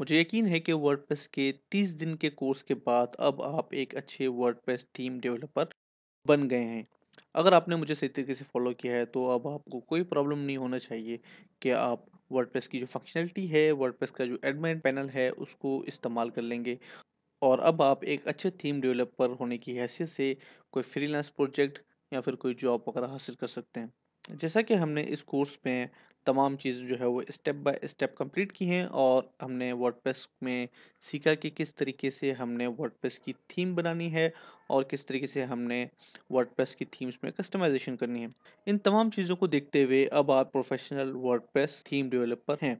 मुझे यकीन है कि वर्ड के 30 दिन के कोर्स के बाद अब आप एक अच्छे प्रेस थीम डेवलपर बन गए हैं अगर आपने मुझे सही तरीके से फॉलो किया है तो अब आपको कोई प्रॉब्लम नहीं होना चाहिए कि आप वर्ड की जो फंक्शनलिटी है वर्ड का जो एडमिन पैनल है उसको इस्तेमाल कर लेंगे और अब आप एक अच्छे थीम डेवलपर होने की हैसियत से कोई फ्रीलांस प्रोजेक्ट या फिर कोई जॉब वगैरह हासिल कर सकते हैं जैसा कि हमने इस कोर्स में तमाम चीज़ें जो है वो स्टेप बाय स्टेप कंप्लीट की हैं और हमने वर्ड में सीखा कि किस तरीके से हमने वर्ड की थीम बनानी है और किस तरीके से हमने वर्ड की थीम्स में कस्टमाइजेशन करनी है इन तमाम चीज़ों को देखते हुए अब आप प्रोफेशनल वर्ड थीम डेवलपर हैं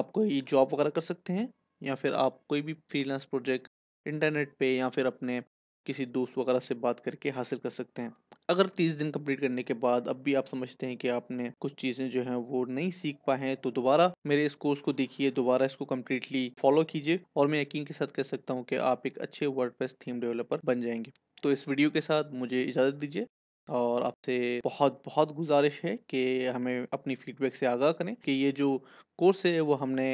आप कोई जॉब वगैरह कर सकते हैं या फिर आप कोई भी फ्रीलांस प्रोजेक्ट इंटरनेट पे या फिर अपने किसी दोस्त वगैरह से बात करके हासिल कर सकते हैं अगर तीस दिन कंप्लीट करने के बाद अब भी आप समझते हैं कि आपने कुछ चीज़ें जो है वो नहीं सीख पाए हैं तो दोबारा मेरे इस कोर्स को देखिए दोबारा इसको कम्प्लीटली फॉलो कीजिए और मैं यकीन के साथ कह सकता हूँ कि आप एक अच्छे वर्ड थीम डेवलपर बन जाएंगे तो इस वीडियो के साथ मुझे इजाज़त दीजिए और आपसे बहुत बहुत गुजारिश है कि हमें अपनी फीडबैक से आगाह करें कि ये जो कोर्स है वो हमने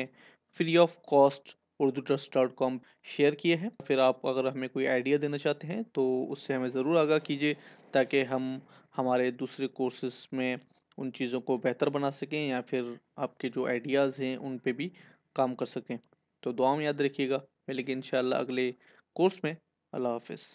free of cost Urdu trust dot com share किए हैं फिर आप अगर हमें कोई आइडिया देना चाहते हैं तो उससे हमें ज़रूर आगाह कीजिए ताकि हम हमारे दूसरे कोर्सेस में उन चीज़ों को बेहतर बना सकें या फिर आपके जो आइडियाज़ हैं उन पे भी काम कर सकें तो दुआ में याद रखिएगा मैं लेकिन इन अगले कोर्स में अल्लाह हाफ़